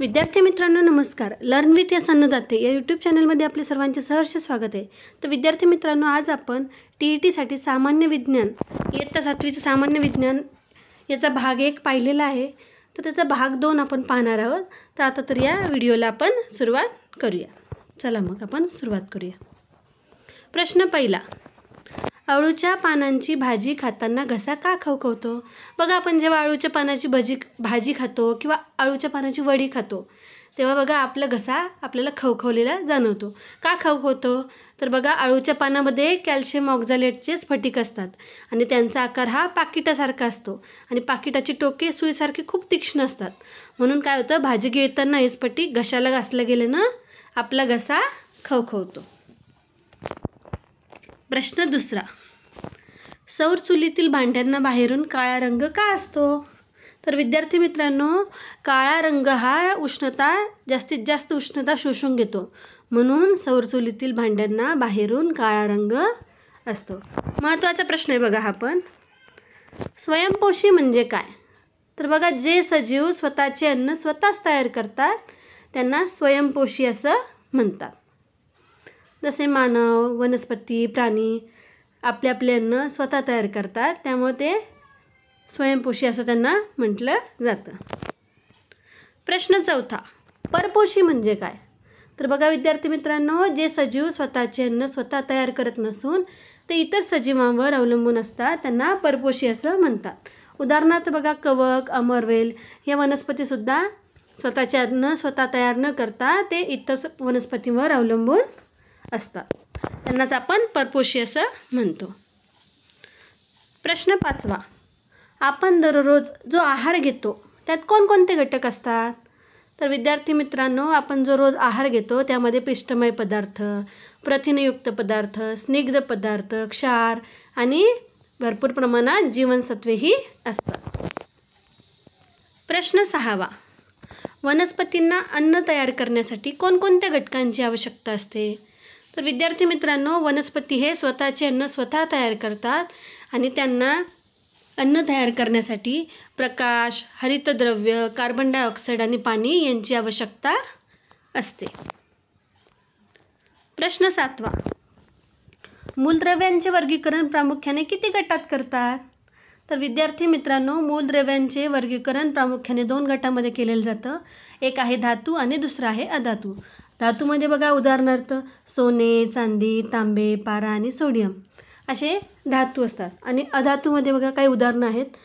विद्यार्थी मित्रांनो नमस्कार लर्न विथ या सन्नदाते या यूट्यूब चॅनलमध्ये आपले सर्वांचे सहर्ष स्वागत आहे तर विद्यार्थी मित्रांनो आज आपण टी ई e टीसाठी सामान्य विज्ञान इयत्ता सातवीचं सामान्य विज्ञान याचा भाग एक पाहिलेला आहे तर त्याचा भाग दोन आपण पाहणार आहोत तर आता तर या व्हिडिओला आपण सुरुवात करूया चला मग आपण सुरुवात करूया प्रश्न पहिला अळूच्या पानांची भाजी खाताना घसा का खवखवतो बघा आपण जेव्हा अळूच्या पानाची भजी भाजी खातो किंवा अळूच्या पानाची वडी खातो तेव्हा बघा आपला घसा आपल्याला खवखवलेला जाणवतो का खवखवतो तर बघा अळूच्या पानामध्ये कॅल्शियम ऑक्झालेटचे स्फटिक असतात आणि त्यांचा आकार हा पाकिटासारखा असतो आणि पाकिटाची टोके सुईसारखे खूप तीक्ष्ण असतात म्हणून काय होतं भाजी घेताना हे स्फटिक घशाला घासलं गेलं ना आपला घसा खवखवतो प्रश्न दुसरा सौर चुलीतील भांड्यांना बाहेरून काळा रंग का असतो तर विद्यार्थी मित्रांनो काळा रंग हा उष्णता जास्तीत जास्त उष्णता शोषून घेतो म्हणून सौर चुलीतील भांड्यांना बाहेरून काळा रंग असतो महत्त्वाचा प्रश्न आहे बघा हा पण स्वयंपोषी म्हणजे काय तर बघा जे सजीव स्वतःचे अन्न स्वतःच तयार करतात त्यांना स्वयंपोषी असं म्हणतात जसे मानव वनस्पती प्राणी आपले आपले अन्न स्वतः तयार करतात त्यामुळे ते स्वयंपोषी असं त्यांना म्हटलं जातं प्रश्न चौथा परपोषी म्हणजे काय तर बघा विद्यार्थी मित्रांनो जे सजीव स्वतःचे अन्न स्वतः तयार करत नसून ते इतर सजीवांवर अवलंबून असतात त्यांना परपोषी असं म्हणतात उदाहरणार्थ बघा कवक अमरवेल या वनस्पतीसुद्धा स्वतःचे अन्न स्वतः तयार न करता ते इतर वनस्पतींवर अवलंबून असतात त्यांनाच आपण परपोशी असं म्हणतो प्रश्न पाचवा आपण दररोज जो आहार घेतो त्यात कोणकोणते घटक असतात तर विद्यार्थी मित्रांनो आपण जो रोज आहार घेतो त्यामध्ये पिष्टमय पदार्थ प्रथिनयुक्त पदार्थ स्निग्ध पदार्थ क्षार आणि भरपूर प्रमाणात जीवनसत्वेही असतात प्रश्न सहावा वनस्पतींना अन्न तयार करण्यासाठी कोणकोणत्या घटकांची आवश्यकता असते तर विद्यार्थी मित्रांनो वनस्पती हे स्वतःचे अन्न स्वतः तयार करतात आणि त्यांना अन्न तयार करण्यासाठी प्रकाश हरितद्रव्य कार्बन डायऑक्साईड आणि पाणी यांची आवश्यकता असते प्रश्न सातवा मूलद्रव्यांचे वर्गीकरण प्रामुख्याने किती गटात करतात तर विद्यार्थी मित्रांनो मूलद्रव्यांचे वर्गीकरण प्रामुख्याने दोन गटामध्ये केलेलं जातं एक आहे धातू आणि दुसरं आहे अधातू धातूमध्ये बघा उदाहरणार्थ सोने चांदी तांबे पारा आणि सोडियम असे धातू असतात आणि अधातूमध्ये बघा काही उदाहरणं आहेत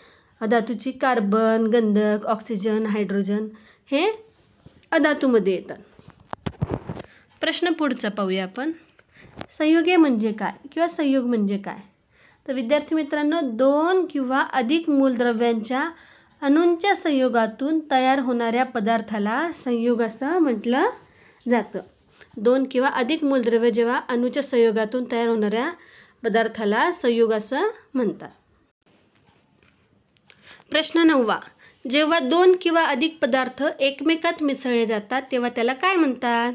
अधातूची कार्बन गंधक ऑक्सिजन हायड्रोजन हे अधातूमध्ये येतात प्रश्न पुढचा पाहूया आपण संयोगे म्हणजे काय किंवा संयोग म्हणजे काय तर विद्यार्थी मित्रांनो दोन किंवा अधिक मूलद्रव्यांच्या अणूंच्या संयोगातून तयार होणाऱ्या पदार्थाला संयोग असं म्हटलं जातं दोन किंवा अधिक मूलद्रव्य जेव्हा अणूच्या संयोगातून तयार होणाऱ्या पदार्थाला संयोग असं म्हणतात प्रश्न नववा जेव्हा दोन किंवा अधिक पदार्थ एकमेकात मिसळले जातात तेव्हा त्याला काय म्हणतात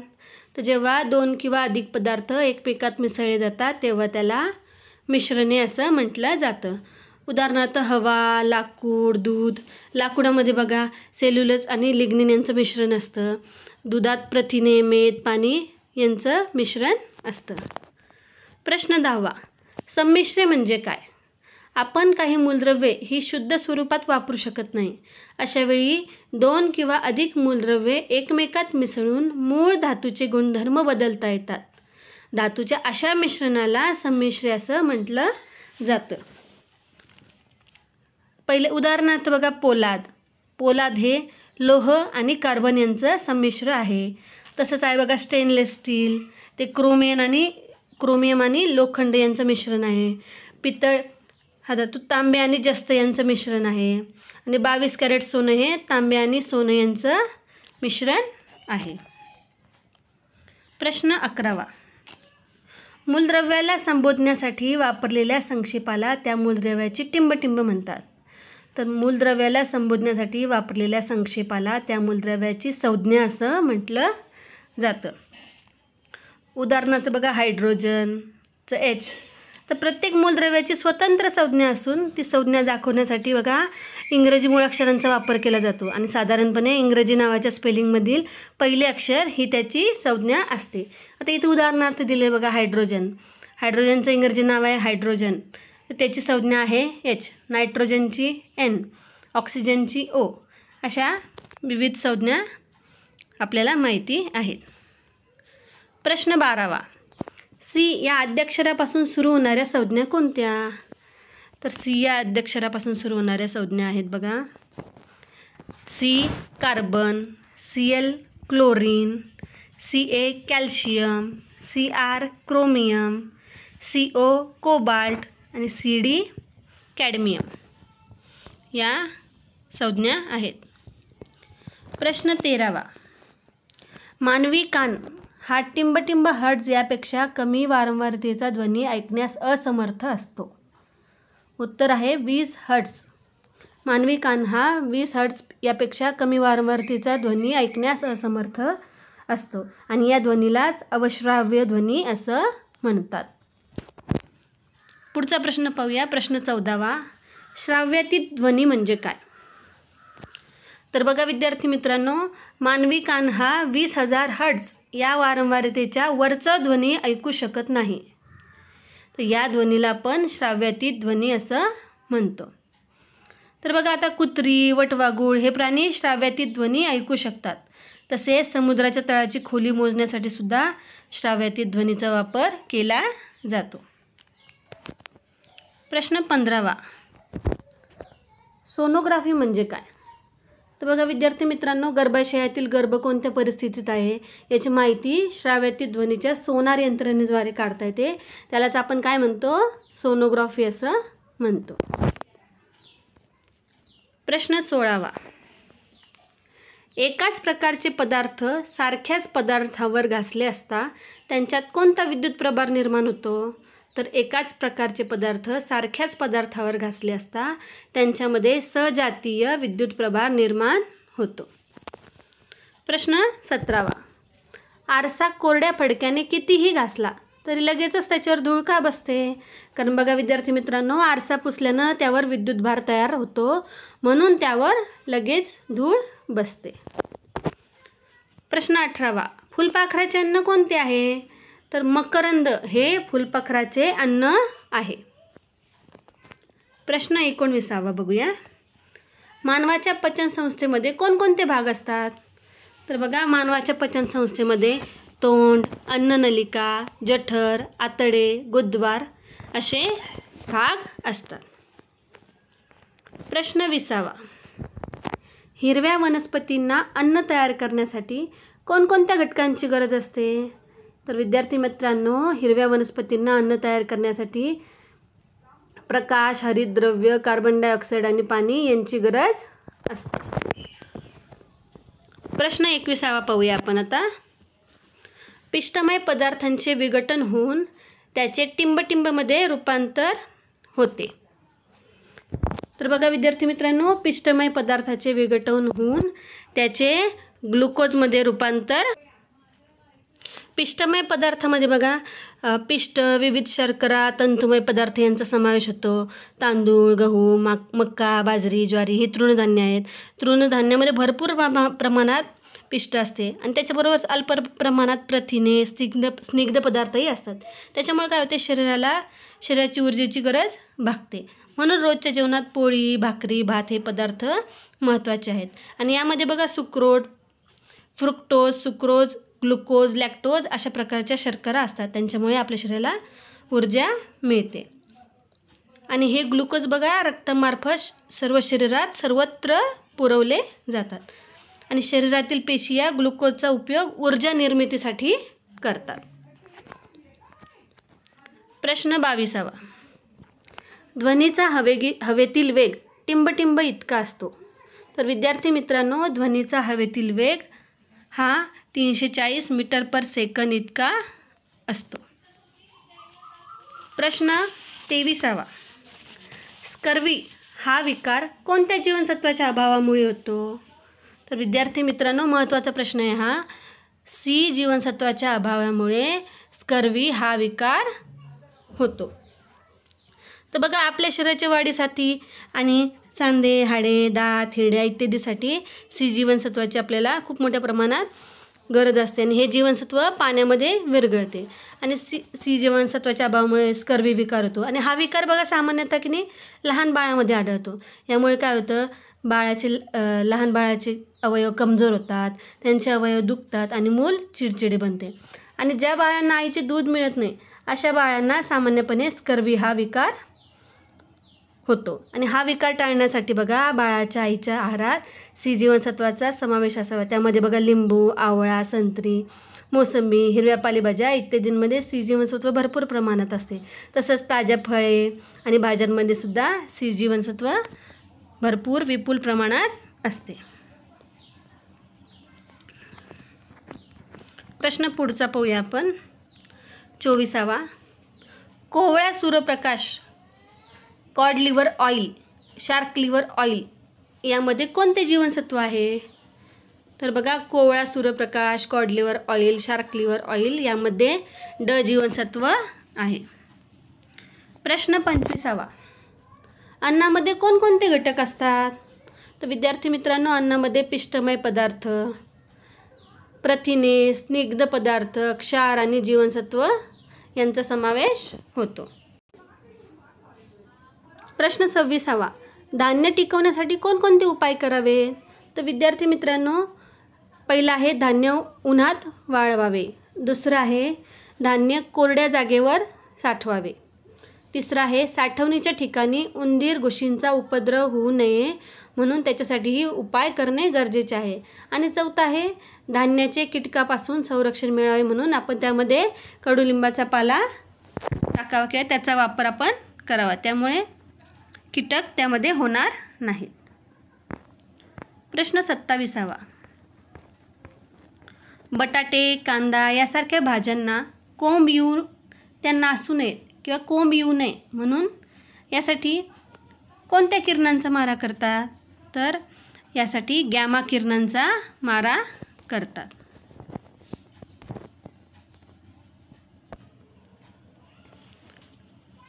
तर जेव्हा दोन किंवा अधिक पदार्थ एकमेकात मिसळले जातात तेव्हा त्याला मिश्रणे असं म्हटलं जातं उदाहरणार्थ हवा लाकूड दूध लाकूडामध्ये बघा सेल्युलस आणि लिग्निन यांचं मिश्रण असतं दुधात प्रथिने मेद पाणी यांचं मिश्रण असतं प्रश्न दहावा संमिश्रे म्हणजे काय आपण काही मूलद्रव्ये ही शुद्ध स्वरूपात वापरू शकत नाही अशावेळी दोन किंवा अधिक मूलद्रव्ये एकमेकात मिसळून मूळ धातूचे गुणधर्म बदलता येतात धातूच्या अशा मिश्रणाला संमिश्रे असं म्हटलं जातं पहिले उदाहरणार्थ बघा पोलाद पोलाद हे लोह आणि कार्बन यांचं संमिश्र आहे तसंच आहे बघा स्टेनलेस स्टील ते क्रोमियन आणि क्रोमियम आणि लोखंड यांचं मिश्रण आहे पितळ हा धातू तांबे आणि जस्त यांचं मिश्रण आहे आणि बावीस कॅरेट सोनं हे तांबे आणि सोनं यांचं मिश्रण आहे प्रश्न अकरावा मूलद्रव्याला संबोधण्यासाठी वापरलेल्या संक्षेपाला त्या मूलद्रव्याची टिंबटिंब म्हणतात तर मूलद्रव्याला संबोधण्यासाठी वापरलेल्या संक्षेपाला त्या मूलद्रव्याची संज्ञा असं म्हटलं जातं उदाहरणार्थ बघा हायड्रोजनचं एच तर प्रत्येक मूलद्रव्याची स्वतंत्र संज्ञा असून ती संज्ञा दाखवण्यासाठी बघा इंग्रजी मूळाक्षरांचा वापर केला जातो आणि साधारणपणे इंग्रजी नावाच्या स्पेलिंगमधील पहिले अक्षर ही त्याची संज्ञा असते आता इथे उदाहरणार्थ दिले बघा हायड्रोजन हायड्रोजनचं इंग्रजी नाव आहे हायड्रोजन तर त्याची संज्ञा आहे एच नायट्रोजनची एन ऑक्सिजनची ओ अशा विविध संज्ञा आपल्याला माहिती आहेत प्रश्न बारावा सी या अध्यक्षरापासून सुरू होणाऱ्या संज्ञा कोणत्या तर सी या अध्यक्षरापासून सुरू होणाऱ्या संज्ञा आहेत बघा C carbon C L chlorine C A calcium C R chromium C O cobalt आणि सी डी कॅडमियम या संज्ञा आहेत प्रश्न तेरावा मानवी कान हा टिंबटिंब हर्ट्ज यापेक्षा कमी वारंवारतेचा ध्वनी ऐकण्यास असमर्थ असतो उत्तर आहे वीस हर्ट्स मानवी कान हा वीस हर्ट्स यापेक्षा कमी वारंवारतेचा ध्वनी ऐकण्यास असमर्थ असतो आणि या ध्वनीलाच अवश्राव्य ध्वनी असं म्हणतात पुढचा प्रश्न पाहूया प्रश्न चौदावा श्राव्यातीत ध्वनी म्हणजे काय तर बघा विद्यार्थी मित्रांनो मानवी कान हा वीस हजार हर्ट्स या वारंवारतेच्या वरचा ध्वनी ऐकू शकत नाही तर या ध्वनीला आपण श्राव्यातीत ध्वनी असं म्हणतो तर बघा आता कुत्री वटवागुळ हे प्राणी श्राव्यातीत ध्वनी ऐकू शकतात तसेच समुद्राच्या तळाची खोली मोजण्यासाठी सुद्धा श्राव्यातीत ध्वनीचा वापर केला जातो प्रश्न पंधरावा सोनोग्राफी म्हणजे काय तर बघा विद्यार्थी मित्रांनो गर्भाशयातील गर्भ कोणत्या परिस्थितीत आहे याची माहिती श्राव्याती ध्वनीच्या सोनार यंत्रणेद्वारे काढता येते त्यालाच आपण काय म्हणतो सोनोग्राफी असं म्हणतो प्रश्न सोळावा एकाच प्रकारचे पदार्थ सारख्याच पदार्थावर घासले असता त्यांच्यात कोणता विद्युत प्रभार निर्माण होतो तर एकाच प्रकारचे पदार्थ सारख्याच पदार्थावर घासले असता त्यांच्यामध्ये सजातीय विद्युत प्रभार निर्माण होतो प्रश्न सतरावा आरसा कोरड्या फडक्याने कितीही घासला तरी लगेचच त्याच्यावर धूळ का बसते कारण बघा विद्यार्थी मित्रांनो आरसा पुसल्यानं त्यावर विद्युत भार तयार होतो म्हणून त्यावर लगेच धूळ बसते प्रश्न अठरावा फुलपाखराचे अन्न कोणते आहे तर मकरंद हे फुलपाखराचे अन्न आहे प्रश्न एकोणविसावा बघूया मानवाच्या पचनसंस्थेमध्ये कोणकोणते भाग असतात तर बघा मानवाच्या पचनसंस्थेमध्ये तोंड अन्ननलिका जठर आतडे गुद्वार असे भाग असतात प्रश्न विसावा हिरव्या वनस्पतींना अन्न तयार करण्यासाठी कोणकोणत्या घटकांची गरज असते तर विद्यार्थी मित्रांनो हिरव्या वनस्पतींना अन्न तयार करण्यासाठी प्रकाश हरितद्रव्य कार्बन डायऑक्साईड आणि पाणी यांची गरज असते प्रश्न एकविसावा पाहूया आपण आता पिष्टमय पदार्थांचे विघटन होऊन त्याचे टिंबटिंबमध्ये रूपांतर होते तर बघा विद्यार्थी मित्रांनो पिष्टमय पदार्थाचे विघटन होऊन त्याचे ग्लुकोजमध्ये रूपांतर पिष्टमय पदार्थामध्ये बघा पिष्ट विविध शर्करा तंतुमय पदार्थ यांचा समावेश होतो तांदूळ गहू माक मक्का बाजरी ज्वारी हे तृणधान्य आहेत तृणधान्यामध्ये भरपूर प्रमाणात पिष्ट असते आणि त्याच्याबरोबरच अल्प प्रमाणात प्रथिने स्निग्ध स्निग्ध पदार्थही असतात त्याच्यामुळे काय होते शरीराला शरीराची ऊर्जेची गरज भागते म्हणून रोजच्या जेवणात पोळी भाकरी भात हे पदार्थ महत्त्वाचे आहेत आणि यामध्ये बघा सुक्रोट फ्रुक्टोज सुक्रोज ग्लुकोज लॅक्टोज अशा प्रकारच्या शर्करा असतात त्यांच्यामुळे आपल्या शरीराला ऊर्जा मिळते आणि हे ग्लुकोज बघा रक्तामार्फत सर्व शरीरात सर्वत्र पुरवले जातात आणि शरीरातील पेशी ग्लुकोजचा उपयोग ऊर्जा निर्मितीसाठी करतात प्रश्न बावीसावा ध्वनीचा हवेगी हवेतील वेग टिंबटिंब इतका असतो तर विद्यार्थी मित्रांनो ध्वनीचा हवेतील वेग हा तीनशे चाळीस मीटर पर सेकंद इतका असतो प्रश्न तेविसावा स्कर्वी हा विकार कोणत्या जीवनसत्वाच्या अभावामुळे होतो तर विद्यार्थी मित्रांनो महत्त्वाचा प्रश्न आहे हा सी जीवनसत्वाच्या अभावामुळे स्कर्वी हा विकार होतो तर बघा आपल्या शरीराच्या वाढीसाठी आणि चांदे हाडे दात हिरड्या इत्यादीसाठी सी जीवनसत्वाची आपल्याला खूप मोठ्या प्रमाणात गरज असते आणि हे जीवनसत्व पाण्यामध्ये विरघळते आणि सी सी जीवनसत्वाच्या अभावामुळे स्कर्वी विकार होतो आणि हा विकार बघा सामान्यतः की नाही लहान बाळामध्ये आढळतो यामुळे काय होतं बाळाचे लहान बाळाचे अवयव कमजोर होतात त्यांचे अवयव दुखतात आणि मूल चिडचिडे बनते आणि ज्या बाळांना आईचे दूध मिळत नाही अशा बाळांना सामान्यपणे स्कर्वी हा विकार होतो आणि हा विकार टाळण्यासाठी बघा बाळाच्या आईच्या आहारात सी जीवनसत्वाचा समावेश असावा त्यामध्ये बघा लिंबू आवळा संत्री मोसंबी हिरव्या पालेभाज्या इत्यादींमध्ये सी जीवनसत्व भरपूर प्रमाणात असते तसंच ताज्या फळे आणि भाज्यांमध्ये सुद्धा सी जीवनसत्व भरपूर विपुल प्रमाणात असते प्रश्न पुढचा पाहूया आपण चोवीसावा कोवळ्या सूर्यप्रकाश cod liver oil shark liver oil यामध्ये कोणते जीवनसत्व आहे तर बघा कोवळा सूर्यप्रकाश cod liver oil shark liver oil यामध्ये ड जीवनसत्व आहे प्रश्न पंचवीसावा अन्नामध्ये कोणकोणते घटक असतात तर विद्यार्थी मित्रांनो अन्नामध्ये पिष्टमय पदार्थ प्रथिने स्निग्ध पदार्थ क्षार आणि जीवनसत्व यांचा समावेश होतो प्रश्न सव्वीसावा धान्य टिकवण्यासाठी कोणकोणते उपाय करावेत तर विद्यार्थी मित्रांनो पहिलं आहे धान्य उन्हात वाळवावे दुसरं आहे धान्य कोरड्या जागेवर साठवावे तिसरं आहे साठवणीच्या ठिकाणी उंदीर गुशींचा उपद्रव होऊ नये म्हणून त्याच्यासाठीही उपाय करणे गरजेचे आहे आणि चौथं आहे धान्याचे कीटकापासून संरक्षण मिळावे म्हणून आपण त्यामध्ये कडुलिंबाचा पाला टाकावा किंवा त्याचा वापर आपण करावा त्यामुळे कीटक त्यामध्ये होणार नाहीत प्रश्न सत्तावीसावा बटाटे कांदा यासारख्या भाज्यांना कोंब येऊ त्यांना असू नये किंवा कोंब येऊ नये म्हणून यासाठी कोणत्या किरणांचा मारा करतात तर यासाठी गॅमा किरणांचा मारा करतात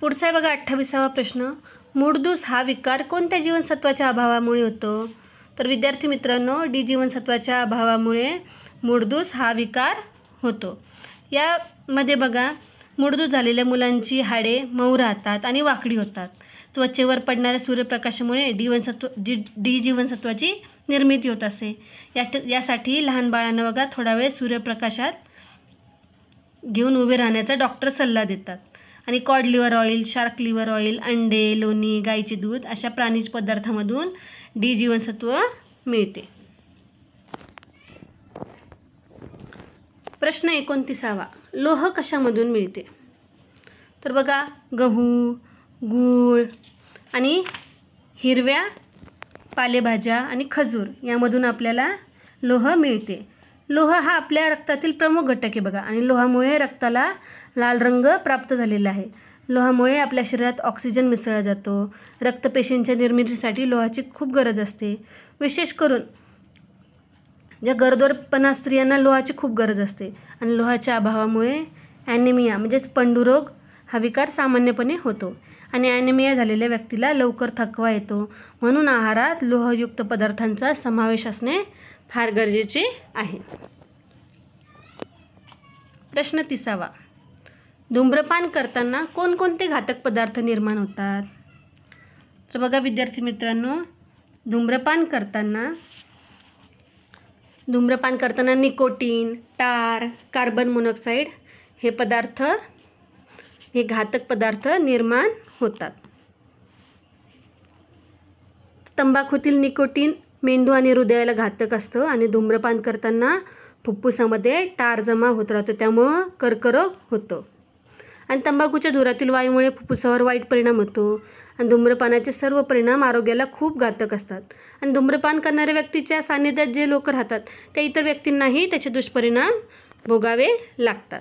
पुढचा आहे बघा अठ्ठावीसावा प्रश्न मूडदूस हा विकार कोणत्या जीवनसत्वाच्या अभावामुळे होतो तर विद्यार्थी मित्रांनो डी जीवनसत्वाच्या अभावामुळे मूडदूस हा विकार होतो यामध्ये बघा मूडदूस झालेल्या मुलांची हाडे मऊ राहतात आणि वाकडी होतात त्वचेवर पडणाऱ्या सूर्यप्रकाशामुळे डीवनसत्व जी डी जीवनसत्वाची निर्मिती होत असे या यासाठी लहान बाळांना बघा थोडा वेळ सूर्यप्रकाशात घेऊन उभे राहण्याचा डॉक्टर सल्ला देतात आणि cod liver oil shark liver oil अंडे लोणी गाईचे दूध अशा प्राणीज पदार्थामधून डी जीवनसत्व मिळते प्रश्न एकोणतीसावा लोह कशामधून मिळते तर बघा गहू गूळ आणि हिरव्या पालेभाज्या आणि खजूर यामधून आपल्याला लोह मिळते लोह हा आपल्या रक्तातील प्रमुख घटक आहे बघा आणि लोहामुळे रक्ताला लाल रंग प्राप्त झालेला आहे लोहामुळे आपल्या शरीरात ऑक्सिजन मिसळला जातो रक्तपेशींच्या निर्मितीसाठी लोहाची खूप गरज असते विशेष करून ज्या गरदोरपणा स्त्रियांना लोहाची खूप गरज असते आणि लोहाच्या अभावामुळे ॲनिमिया म्हणजेच पंडुरोग हा विकार सामान्यपणे होतो आणि ॲनिमिया झालेल्या व्यक्तीला लवकर थकवा येतो म्हणून आहारात लोहयुक्त पदार्थांचा समावेश असणे फार गरजेचे आहे प्रश्न तिसावा धूम्रपान करताना कोणकोणते घातक पदार्थ निर्माण होतात तर बघा विद्यार्थी मित्रांनो धूम्रपान करताना धूम्रपान करताना निकोटीन टार कार्बन मोनॉक्साईड हे पदार्थ हे घातक पदार्थ निर्माण होतात तंबाखूतील निकोटीन मेंदू आणि हृदयाला घातक असतं आणि धूम्रपान करताना फुप्फुसामध्ये टार जमा होत राहतो त्यामुळं कर्करोग होतो आणि तंबाखूच्या धुरातील वायूमुळे फुफ्फुसावर वाईट परिणाम होतो आणि धूम्रपानाचे सर्व परिणाम आरोग्याला खूप घातक असतात आणि धूम्रपान करणाऱ्या व्यक्तीच्या सान्निध्यात जे लोक राहतात त्या इतर व्यक्तींनाही त्याचे दुष्परिणाम भोगावे लागतात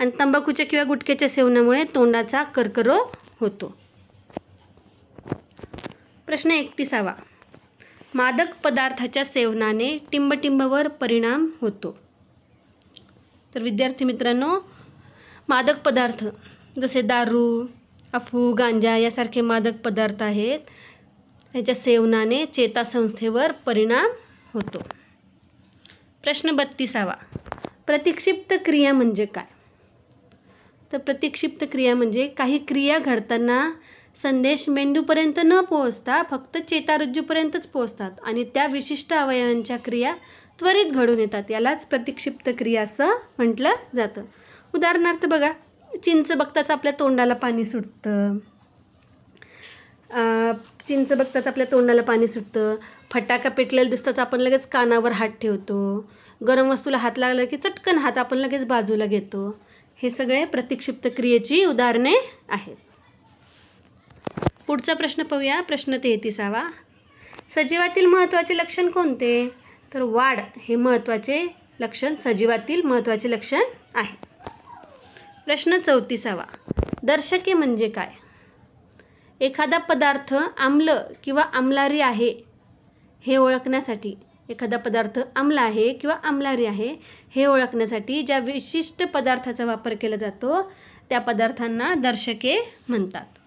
आणि तंबाखूच्या किंवा गुटख्याच्या सेवनामुळे तोंडाचा कर्करोग होतो प्रश्न एकतीसावा मादक पदार्थाच्या सेवनाने टिंबटिंबवर परिणाम होतो तर विद्यार्थी मित्रांनो मादक पदार्थ जसे दारू अफू गांजा यासारखे मादक पदार्थ आहेत त्याच्या सेवनाने चेतासंस्थेवर परिणाम होतो प्रश्न बत्तीसावा प्रतिक्षिप्त क्रिया म्हणजे काय तर प्रतिक्षिप्त क्रिया म्हणजे काही क्रिया घडताना संदेश मेंदूपर्यंत न पोहोचता फक्त चेतारज्जूपर्यंतच पोहोचतात आणि त्या विशिष्ट अवयवांच्या क्रिया त्वरित घडून येतात यालाच प्रतिक्षिप्त क्रिया असं म्हटलं जातं उदाहरणार्थ बघा चिंच बघताच आपल्या तोंडाला पाणी सुटतं चिंच बघताच आपल्या तोंडाला पाणी सुटतं फटाका पेटलेला दिसताच आपण लगेच कानावर हात ठेवतो गरम वस्तूला हात लागला की चटकन हात आपण लगेच बाजूला घेतो हे सगळे प्रतिक्षिप्त क्रियेची उदाहरणे आहेत पुढचा प्रश्न पाहूया प्रश्न तेहतीसावा सजीवातील महत्त्वाचे लक्षण कोणते तर वाढ हे महत्त्वाचे लक्षण सजीवातील महत्त्वाचे लक्षण आहे प्रश्न चौतीसावा दर्शके म्हणजे काय एखादा पदार्थ आम्ल किंवा आमलारी आहे हे ओळखण्यासाठी एखादा पदार्थ आम्ल आहे किंवा आम्लारी आहे हे ओळखण्यासाठी ज्या विशिष्ट पदार्थाचा वापर केला जातो त्या पदार्थांना दर्शके म्हणतात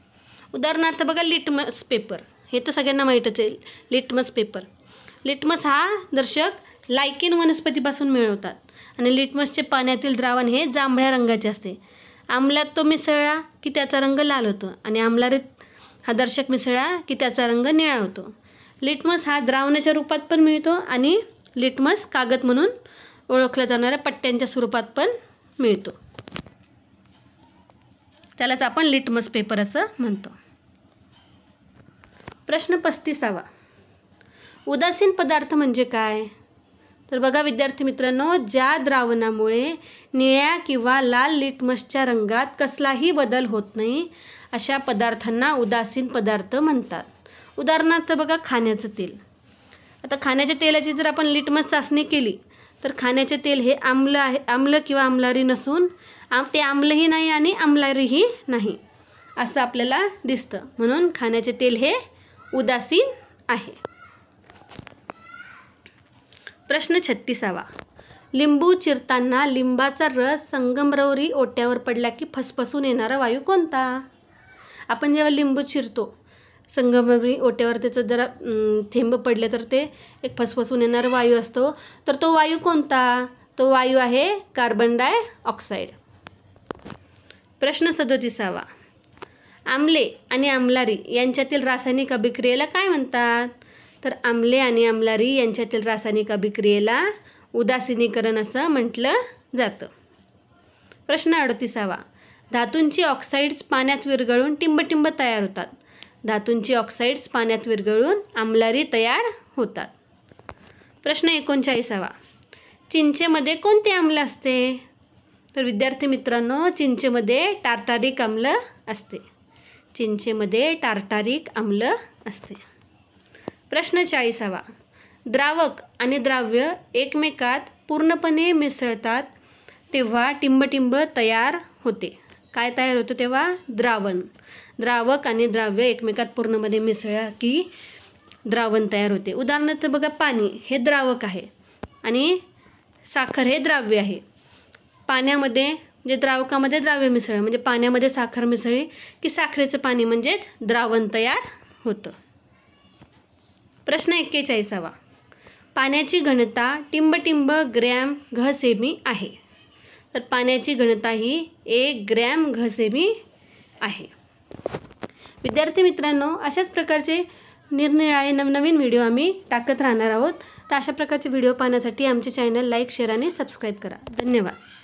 उदाहरणार्थ बघा लिटमस पेपर हे तर सगळ्यांना माहीतच आहे लिटमस पेपर लिटमस हा दर्शक लायकेन वनस्पतीपासून मिळवतात आणि लिटमसचे पाण्यातील द्रावण हे जांभळ्या रंगाचे असते आमल्यात तो मिसळला की त्याचा रंग लाल होतो आणि आमलारीत हा दर्शक मिसळला की त्याचा रंग निळा होतो लिटमस हा द्रावणाच्या रूपात पण मिळतो आणि लिटमस कागद म्हणून ओळखल्या जाणाऱ्या पट्ट्यांच्या स्वरूपात पण मिळतो त्यालाच आपण लिटमस पेपर असं म्हणतो प्रश्न पस्तीसावा उदासीन पदार्थ म्हणजे काय तर बघा विद्यार्थी मित्रांनो ज्या द्रावणामुळे निळ्या किंवा लाल लिटमसच्या रंगात कसलाही बदल होत नाही अशा पदार्थांना उदासीन पदार्थ म्हणतात उदाहरणार्थ बघा खाण्याचं तेल आता खाण्याच्या तेलाची जर आपण लिटमस चाचणी केली तर खाण्याचे तेल हे आम्ल आहे आम्ल किंवा आमलारी नसून आम ते आम्लही नाही आणि आमलारीही नाही असं आपल्याला दिसतं म्हणून खाण्याचे तेल हे उदासीन आहे प्रश्न छत्तीसावा लिंबू चिरताना लिंबाचा रस संगमरवरी ओट्यावर पडला की फसफसून येणारा वायू कोणता आपण जेव्हा लिंबू चिरतो संगमरवरी ओट्यावर त्याचं जरा थेंब पडले तर ते एक फसफसून येणारा वायू असतो तर तो वायू कोणता तो वायू आहे कार्बन डाय ऑक्साईड प्रश्न सदोतीसावा आमले आणि आमलारी यांच्यातील रासायनिक अभिक्रियेला काय म्हणतात तर आमले आणि आमलारी यांच्यातील रासायनिक अभिक्रियेला उदासीनीकरण असं म्हटलं जातं प्रश्न अडतीसावा धातूंची ऑक्साईड्स पाण्यात विरघळून टिंबटिंब तयार होतात धातूंची ऑक्साईड्स पाण्यात विरघळून आमलारी तयार होतात प्रश्न एकोणचाळीसावा चिंचेमध्ये कोणते आम्ल असते तर विद्यार्थी मित्रांनो चिंचेमध्ये टार्टारिक आम्ल असते चिंचेमध्ये टार्टारिक आम्ल असते प्रश्न चाळीसावा द्रावक आणि द्राव्य एकमेकात पूर्णपणे मिसळतात तेव्हा टिंबटिंब तयार होते काय तयार होतं तेव्हा द्रावण द्रावक आणि द्राव्य एकमेकात पूर्णपणे मिसळा की द्रावण तयार होते उदाहरणार्थ बघा पाणी हे द्रावक आहे आणि साखर हे द्राव्य आहे पाण्यामध्ये म्हणजे द्रावकामध्ये द्राव्य मिसळ म्हणजे पाण्यामध्ये साखर मिसळली की साखरेचं पाणी म्हणजेच द्रावण तयार होतं प्रश्न एक्केचाळीसावा पाण्याची घनता टिंबटिंब ग्रॅम घसेमी आहे तर पाण्याची घनता ही एक ग्रॅम घसेमी आहे विद्यार्थी मित्रांनो अशाच प्रकारचे निरनिराळे नवनवीन व्हिडिओ आम्ही टाकत राहणार आहोत तर अशा प्रकारचे व्हिडिओ पाहण्यासाठी आमचे चॅनल लाईक शेअर आणि सबस्क्राईब करा धन्यवाद